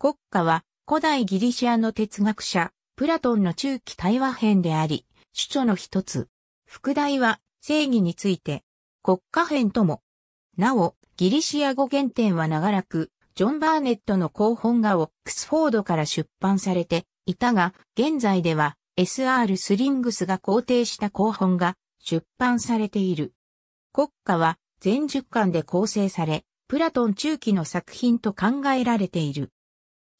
国家は古代ギリシアの哲学者、プラトンの中期対話編であり、主著の一つ。副題は正義について、国家編とも。なお、ギリシア語原点は長らく、ジョン・バーネットの広本がオックスフォードから出版されていたが、現在では SR スリングスが肯定した広本が出版されている。国家は全10巻で構成され、プラトン中期の作品と考えられている。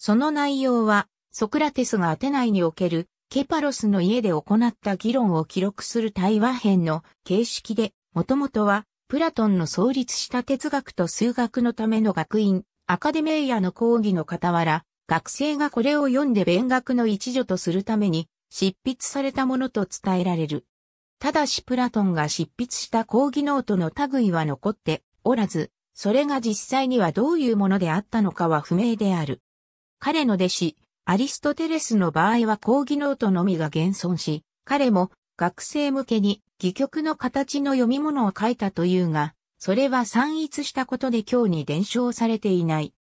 その内容は、ソクラテスがアテナイにおけるケパロスの家で行った議論を記録する対話編の形式で、もともとはプラトンの創立した哲学と数学のための学院、アカデメイアの講義の傍ら、学生がこれを読んで勉学の一助とするために執筆されたものと伝えられる。ただしプラトンが執筆した講義ノートの類は残っておらず、それが実際にはどういうものであったのかは不明である。彼の弟子、アリストテレスの場合は講義ノートのみが現存し、彼も学生向けに戯曲の形の読み物を書いたというが、それは散逸したことで今日に伝承されていない。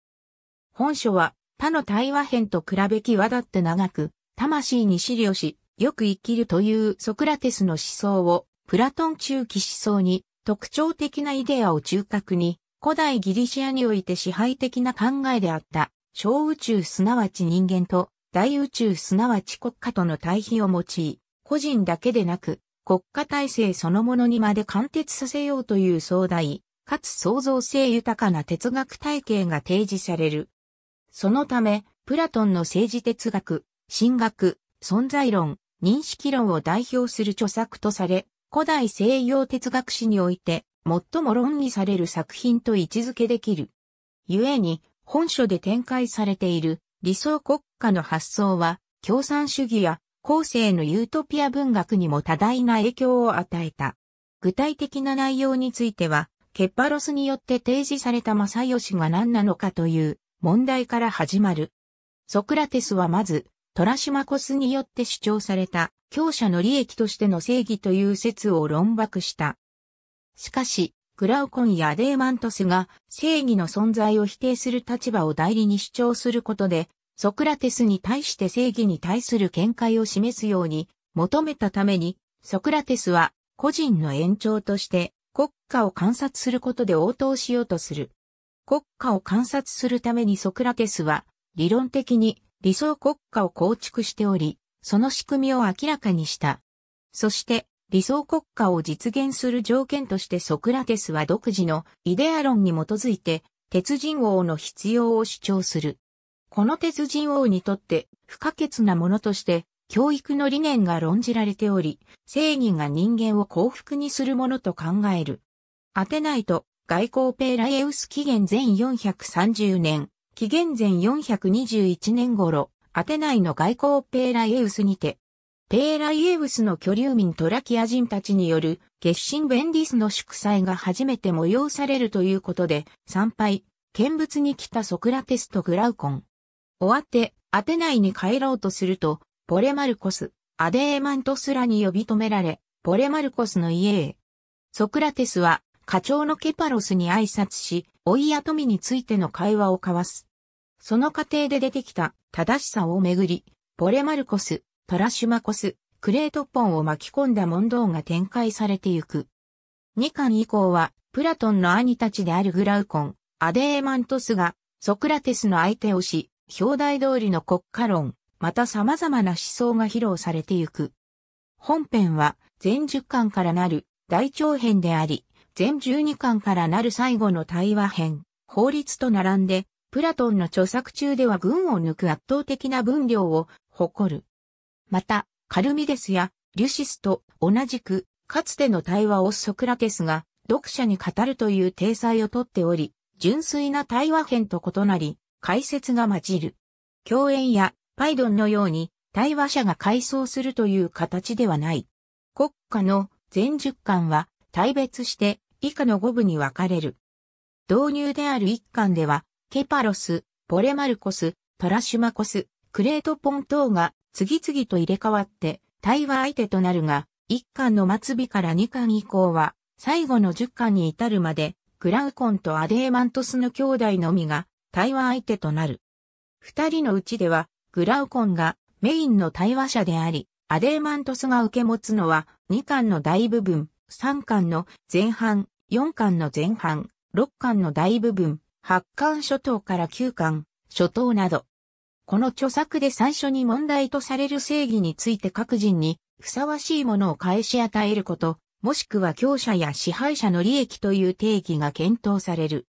本書は他の対話編と比べきわだって長く、魂に資料し、よく生きるというソクラテスの思想を、プラトン中期思想に、特徴的なイデアを中核に、古代ギリシアにおいて支配的な考えであった小宇宙すなわち人間と大宇宙すなわち国家との対比を用い、個人だけでなく国家体制そのものにまで貫徹させようという壮大、かつ創造性豊かな哲学体系が提示される。そのため、プラトンの政治哲学、神学、存在論、認識論を代表する著作とされ、古代西洋哲学史において、最も論議される作品と位置づけできる。故に、本書で展開されている理想国家の発想は共産主義や後世のユートピア文学にも多大な影響を与えた。具体的な内容については、ケッパロスによって提示された正義が何なのかという問題から始まる。ソクラテスはまず、トラシマコスによって主張された、強者の利益としての正義という説を論爆した。しかし、グラウコンやデーマントスが正義の存在を否定する立場を代理に主張することで、ソクラテスに対して正義に対する見解を示すように求めたために、ソクラテスは個人の延長として国家を観察することで応答しようとする。国家を観察するためにソクラテスは理論的に理想国家を構築しており、その仕組みを明らかにした。そして理想国家を実現する条件としてソクラテスは独自のイデア論に基づいて、鉄人王の必要を主張する。この鉄人王にとって不可欠なものとして、教育の理念が論じられており、正義が人間を幸福にするものと考える。アテナイト、外交ペーラエウス紀元前430年、紀元前421年頃、アテナイの外交ペーラエウスにて、ペーライエウスの居留民トラキア人たちによる月神ベンディスの祝祭が初めて催されるということで、参拝、見物に来たソクラテスとグラウコン。終わって、アテナイに帰ろうとすると、ポレマルコス、アデーマントスらに呼び止められ、ポレマルコスの家へ。ソクラテスは、課長のケパロスに挨拶し、老いや富についての会話を交わす。その過程で出てきた正しさをめぐり、ポレマルコス、パラシュマコス、クレートポンを巻き込んだ問答が展開されてゆく。2巻以降は、プラトンの兄たちであるグラウコン、アデーマントスが、ソクラテスの相手をし、表題通りの国家論、また様々な思想が披露されてゆく。本編は、全10巻からなる大長編であり、全12巻からなる最後の対話編、法律と並んで、プラトンの著作中では群を抜く圧倒的な分量を誇る。また、カルミデスやリュシスと同じく、かつての対話をソクラテスが読者に語るという体裁をとっており、純粋な対話編と異なり、解説が混じる。共演やパイドンのように対話者が回想するという形ではない。国家の全10巻は対別して以下の五部に分かれる。導入である一巻では、ケパロス、ポレマルコス、パラシュマコス、クレートポン等が次々と入れ替わって、対話相手となるが、1巻の末尾から2巻以降は、最後の10巻に至るまで、クラウコンとアデーマントスの兄弟のみが、対話相手となる。二人のうちでは、グラウコンがメインの対話者であり、アデーマントスが受け持つのは、2巻の大部分、3巻の前半、4巻の前半、6巻の大部分、8巻初頭から9巻、初頭など、この著作で最初に問題とされる正義について各人にふさわしいものを返し与えること、もしくは強者や支配者の利益という定義が検討される。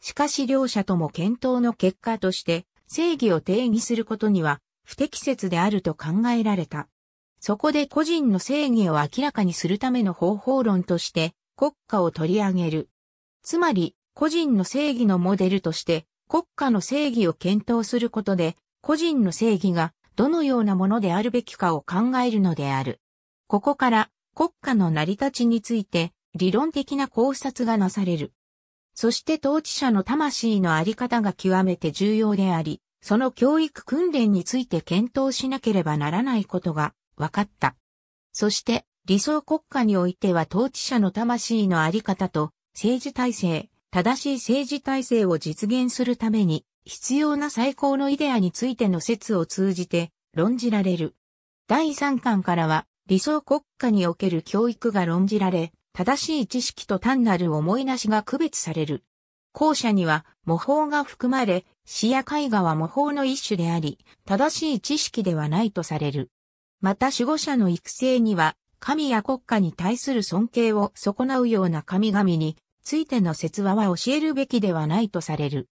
しかし両者とも検討の結果として、正義を定義することには不適切であると考えられた。そこで個人の正義を明らかにするための方法論として国家を取り上げる。つまり、個人の正義のモデルとして国家の正義を検討することで個人の正義がどのようなものであるべきかを考えるのである。ここから国家の成り立ちについて理論的な考察がなされる。そして統治者の魂のあり方が極めて重要であり、その教育訓練について検討しなければならないことが分かった。そして理想国家においては統治者の魂のあり方と政治体制、正しい政治体制を実現するために必要な最高のイデアについての説を通じて論じられる。第3巻からは理想国家における教育が論じられ、正しい知識と単なる思いなしが区別される。後者には模倣が含まれ、詩や絵画は模倣の一種であり、正しい知識ではないとされる。また守護者の育成には、神や国家に対する尊敬を損なうような神々についての説話は教えるべきではないとされる。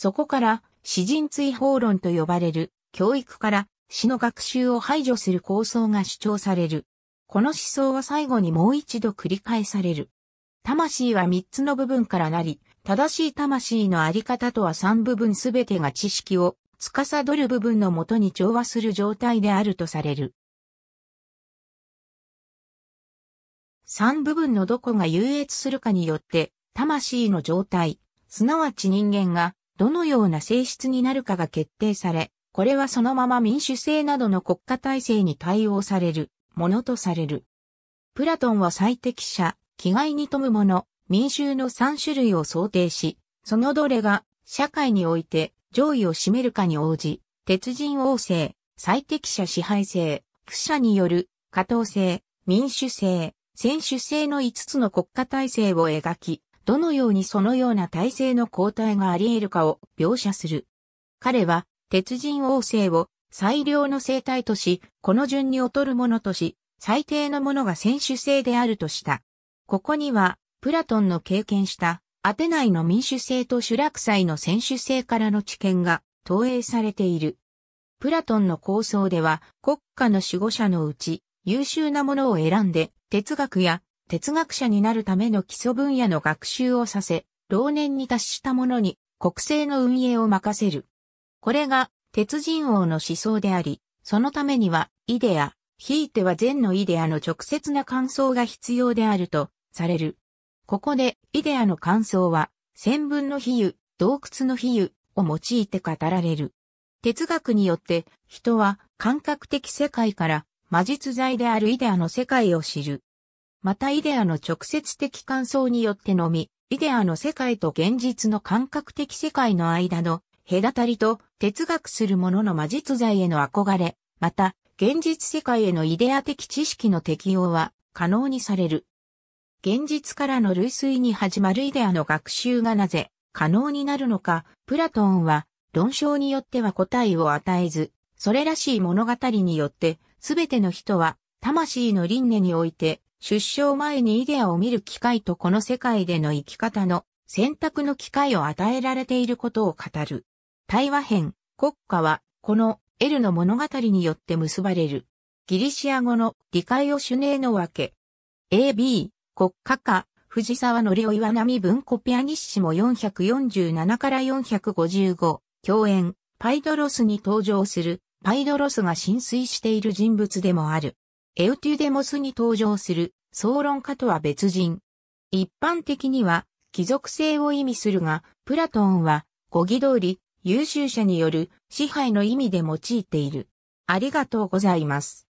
そこから、詩人追放論と呼ばれる、教育から詩の学習を排除する構想が主張される。この思想は最後にもう一度繰り返される。魂は三つの部分からなり、正しい魂のあり方とは三部分すべてが知識を司る部分のもとに調和する状態であるとされる。三部分のどこが優越するかによって、魂の状態、すなわち人間がどのような性質になるかが決定され、これはそのまま民主制などの国家体制に対応されるものとされる。プラトンは最適者、気概に富むもの、民衆の3種類を想定し、そのどれが社会において上位を占めるかに応じ、鉄人王政、最適者支配性、不者による、下等性、民主性、選手性の5つの国家体制を描き、どのようにそのような体制の交代があり得るかを描写する。彼は、鉄人王星を最良の生態とし、この順に劣るものとし、最低のものが選手制であるとした。ここには、プラトンの経験した、アテナイの民主制と主落祭の選手制からの知見が投影されている。プラトンの構想では、国家の守護者のうち、優秀なものを選んで、哲学や哲学者になるための基礎分野の学習をさせ、老年に達した者に国政の運営を任せる。これが鉄人王の思想であり、そのためにはイデア、ひいては善のイデアの直接な感想が必要であるとされる。ここでイデアの感想は、戦文の比喩、洞窟の比喩を用いて語られる。哲学によって人は感覚的世界から魔術材であるイデアの世界を知る。またイデアの直接的感想によってのみ、イデアの世界と現実の感覚的世界の間の隔たりと哲学するものの魔術材への憧れ、また現実世界へのイデア的知識の適用は可能にされる。現実からの類推に始まるイデアの学習がなぜ可能になるのか、プラトンは論証によっては答えを与えず、それらしい物語によって、すべての人は魂の輪廻において出生前にイデアを見る機会とこの世界での生き方の選択の機会を与えられていることを語る。対話編、国家は、このエルの物語によって結ばれる。ギリシア語の理解を主名のわけ。AB、国家か、藤沢のりお岩波文庫ピアニッシモ447から455、共演、パイドロスに登場する、パイドロスが浸水している人物でもある。エウテュデモスに登場する総論家とは別人。一般的には貴族性を意味するが、プラトンは語義通り優秀者による支配の意味で用いている。ありがとうございます。